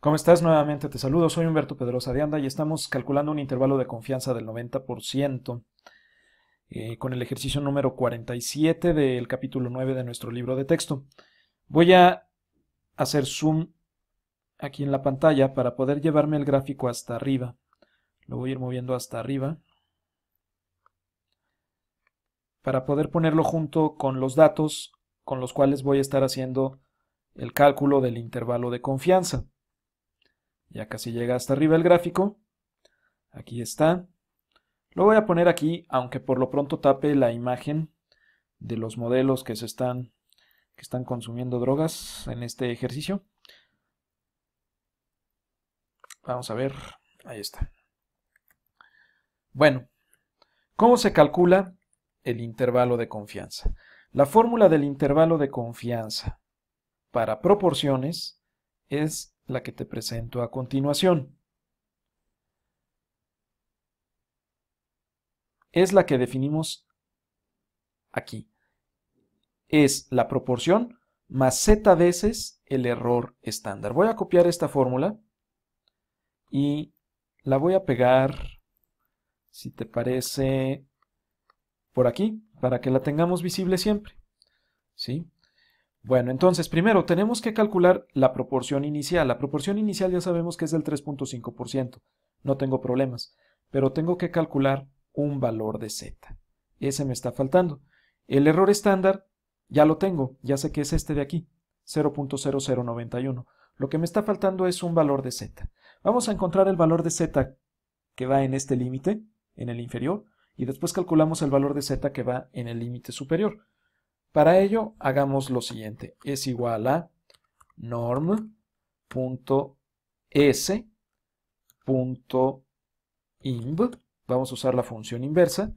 ¿Cómo estás? Nuevamente te saludo. Soy Humberto Pedrosa de y estamos calculando un intervalo de confianza del 90% eh, con el ejercicio número 47 del capítulo 9 de nuestro libro de texto. Voy a hacer zoom aquí en la pantalla para poder llevarme el gráfico hasta arriba. Lo voy a ir moviendo hasta arriba para poder ponerlo junto con los datos con los cuales voy a estar haciendo el cálculo del intervalo de confianza. Ya casi llega hasta arriba el gráfico. Aquí está. Lo voy a poner aquí, aunque por lo pronto tape la imagen de los modelos que se están, que están consumiendo drogas en este ejercicio. Vamos a ver. Ahí está. Bueno, ¿cómo se calcula el intervalo de confianza? La fórmula del intervalo de confianza para proporciones es la que te presento a continuación. Es la que definimos aquí. Es la proporción más z veces el error estándar. Voy a copiar esta fórmula y la voy a pegar, si te parece, por aquí, para que la tengamos visible siempre. ¿Sí? Bueno, entonces primero tenemos que calcular la proporción inicial. La proporción inicial ya sabemos que es del 3.5%, no tengo problemas, pero tengo que calcular un valor de z. Ese me está faltando. El error estándar ya lo tengo, ya sé que es este de aquí, 0.0091. Lo que me está faltando es un valor de z. Vamos a encontrar el valor de z que va en este límite, en el inferior, y después calculamos el valor de z que va en el límite superior. Para ello, hagamos lo siguiente. Es igual a norm.s.inv. Vamos a usar la función inversa.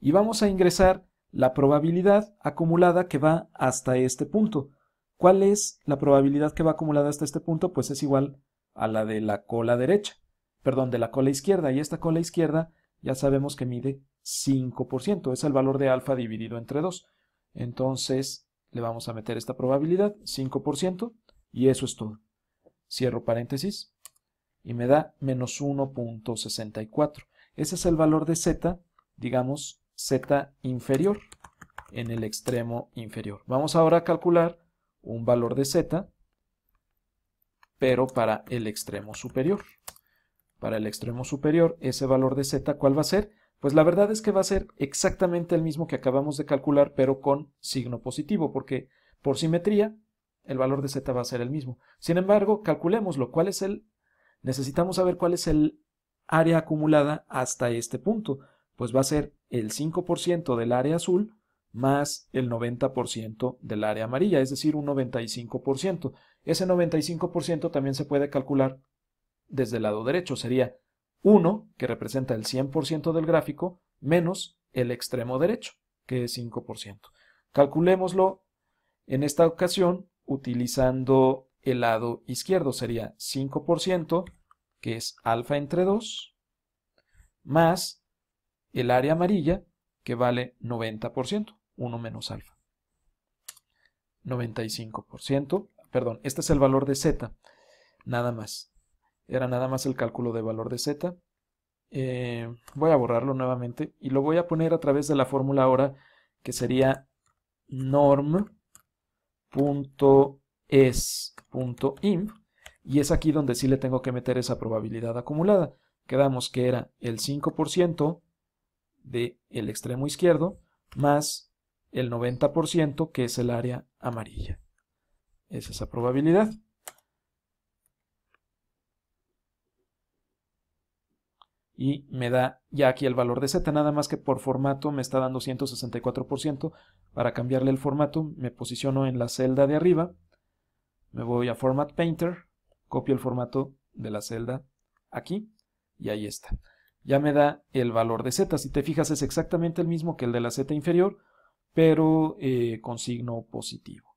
Y vamos a ingresar la probabilidad acumulada que va hasta este punto. ¿Cuál es la probabilidad que va acumulada hasta este punto? Pues es igual a la de la cola derecha, perdón, de la cola izquierda. Y esta cola izquierda ya sabemos que mide 5%, es el valor de alfa dividido entre 2. Entonces le vamos a meter esta probabilidad, 5%, y eso es todo. Cierro paréntesis y me da menos 1.64. Ese es el valor de z, digamos, z inferior en el extremo inferior. Vamos ahora a calcular un valor de z, pero para el extremo superior. Para el extremo superior, ese valor de z, ¿cuál va a ser? Pues la verdad es que va a ser exactamente el mismo que acabamos de calcular, pero con signo positivo, porque por simetría el valor de z va a ser el mismo. Sin embargo, calculemoslo. ¿cuál es el? Necesitamos saber cuál es el área acumulada hasta este punto. Pues va a ser el 5% del área azul más el 90% del área amarilla, es decir, un 95%. Ese 95% también se puede calcular desde el lado derecho, sería 1, que representa el 100% del gráfico, menos el extremo derecho, que es 5%. Calculémoslo en esta ocasión utilizando el lado izquierdo, sería 5%, que es alfa entre 2, más el área amarilla, que vale 90%, 1 menos alfa. 95%, perdón, este es el valor de z, nada más era nada más el cálculo de valor de z. Eh, voy a borrarlo nuevamente y lo voy a poner a través de la fórmula ahora que sería norm.es.imp y es aquí donde sí le tengo que meter esa probabilidad acumulada. Quedamos que era el 5% del el extremo izquierdo más el 90% que es el área amarilla. Es esa probabilidad. y me da ya aquí el valor de Z, nada más que por formato me está dando 164%. Para cambiarle el formato me posiciono en la celda de arriba, me voy a Format Painter, copio el formato de la celda aquí y ahí está. Ya me da el valor de Z, si te fijas es exactamente el mismo que el de la Z inferior, pero eh, con signo positivo.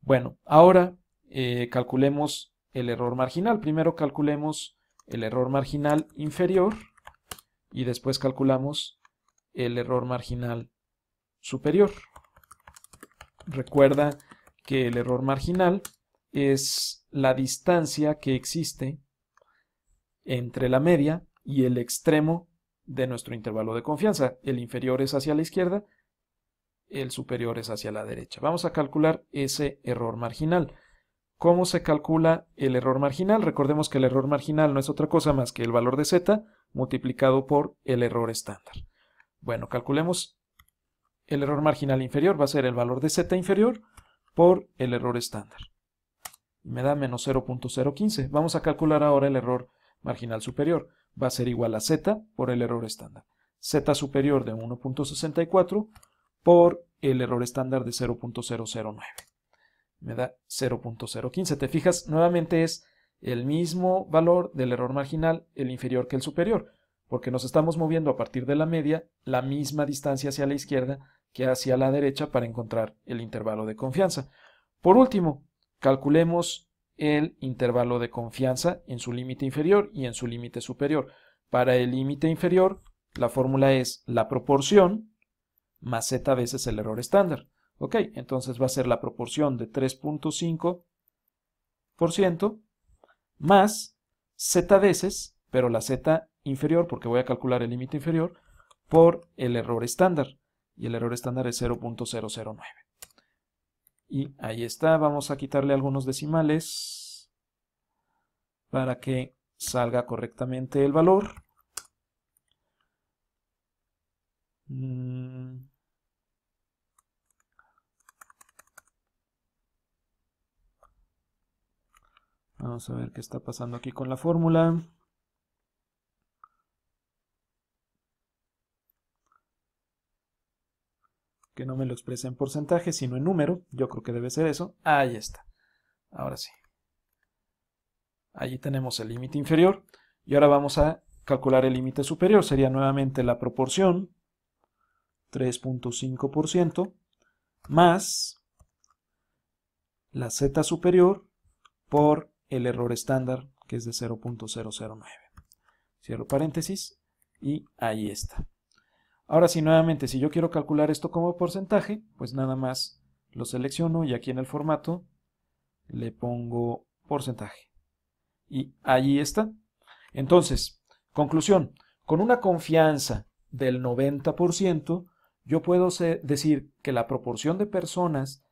Bueno, ahora eh, calculemos el error marginal. Primero calculemos el error marginal inferior y después calculamos el error marginal superior. Recuerda que el error marginal es la distancia que existe entre la media y el extremo de nuestro intervalo de confianza. El inferior es hacia la izquierda, el superior es hacia la derecha. Vamos a calcular ese error marginal cómo se calcula el error marginal. Recordemos que el error marginal no es otra cosa más que el valor de z multiplicado por el error estándar. Bueno, calculemos el error marginal inferior, va a ser el valor de z inferior por el error estándar. Me da menos 0.015. Vamos a calcular ahora el error marginal superior. Va a ser igual a z por el error estándar. z superior de 1.64 por el error estándar de 0.009 me da 0.015. Te fijas, nuevamente es el mismo valor del error marginal, el inferior que el superior, porque nos estamos moviendo a partir de la media la misma distancia hacia la izquierda que hacia la derecha para encontrar el intervalo de confianza. Por último, calculemos el intervalo de confianza en su límite inferior y en su límite superior. Para el límite inferior, la fórmula es la proporción más z veces el error estándar. Ok, entonces va a ser la proporción de 3.5% más z veces, pero la z inferior, porque voy a calcular el límite inferior, por el error estándar. Y el error estándar es 0.009. Y ahí está, vamos a quitarle algunos decimales para que salga correctamente el valor. Mm, Vamos a ver qué está pasando aquí con la fórmula. Que no me lo expresa en porcentaje, sino en número. Yo creo que debe ser eso. Ahí está. Ahora sí. Allí tenemos el límite inferior. Y ahora vamos a calcular el límite superior. Sería nuevamente la proporción. 3.5% más la z superior por el error estándar que es de 0.009. Cierro paréntesis y ahí está. Ahora si nuevamente, si yo quiero calcular esto como porcentaje, pues nada más lo selecciono y aquí en el formato le pongo porcentaje. Y ahí está. Entonces, conclusión, con una confianza del 90%, yo puedo decir que la proporción de personas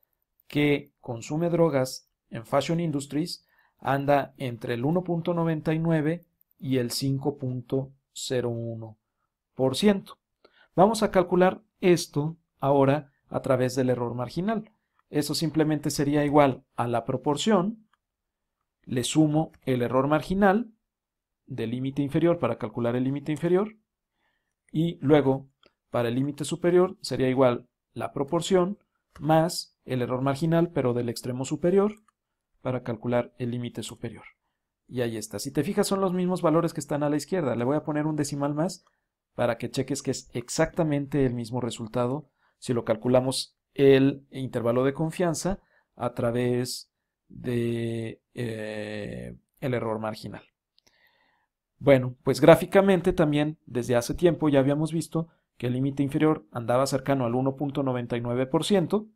que consume drogas en Fashion Industries anda entre el 1.99 y el 5.01%. Vamos a calcular esto ahora a través del error marginal. Eso simplemente sería igual a la proporción, le sumo el error marginal del límite inferior para calcular el límite inferior, y luego para el límite superior sería igual la proporción más el error marginal pero del extremo superior, para calcular el límite superior. Y ahí está. Si te fijas son los mismos valores que están a la izquierda. Le voy a poner un decimal más para que cheques que es exactamente el mismo resultado si lo calculamos el intervalo de confianza a través de eh, el error marginal. Bueno, pues gráficamente también desde hace tiempo ya habíamos visto que el límite inferior andaba cercano al 1.99%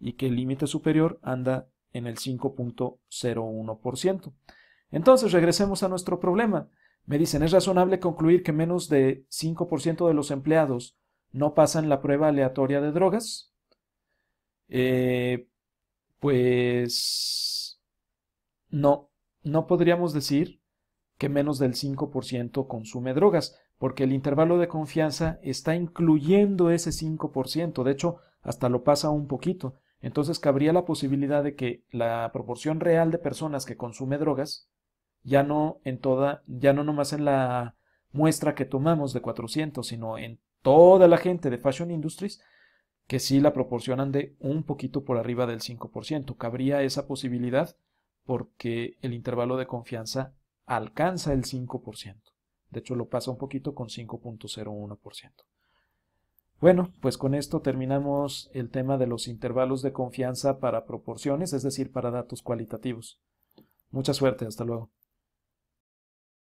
y que el límite superior anda en el 5.01%. Entonces, regresemos a nuestro problema. Me dicen, es razonable concluir que menos de 5% de los empleados no pasan la prueba aleatoria de drogas. Eh, pues no, no podríamos decir que menos del 5% consume drogas, porque el intervalo de confianza está incluyendo ese 5%, de hecho, hasta lo pasa un poquito entonces cabría la posibilidad de que la proporción real de personas que consume drogas ya no en toda, ya no nomás en la muestra que tomamos de 400, sino en toda la gente de Fashion Industries, que sí la proporcionan de un poquito por arriba del 5%. Cabría esa posibilidad porque el intervalo de confianza alcanza el 5%. De hecho, lo pasa un poquito con 5.01%. Bueno, pues con esto terminamos el tema de los intervalos de confianza para proporciones, es decir, para datos cualitativos. Mucha suerte, hasta luego.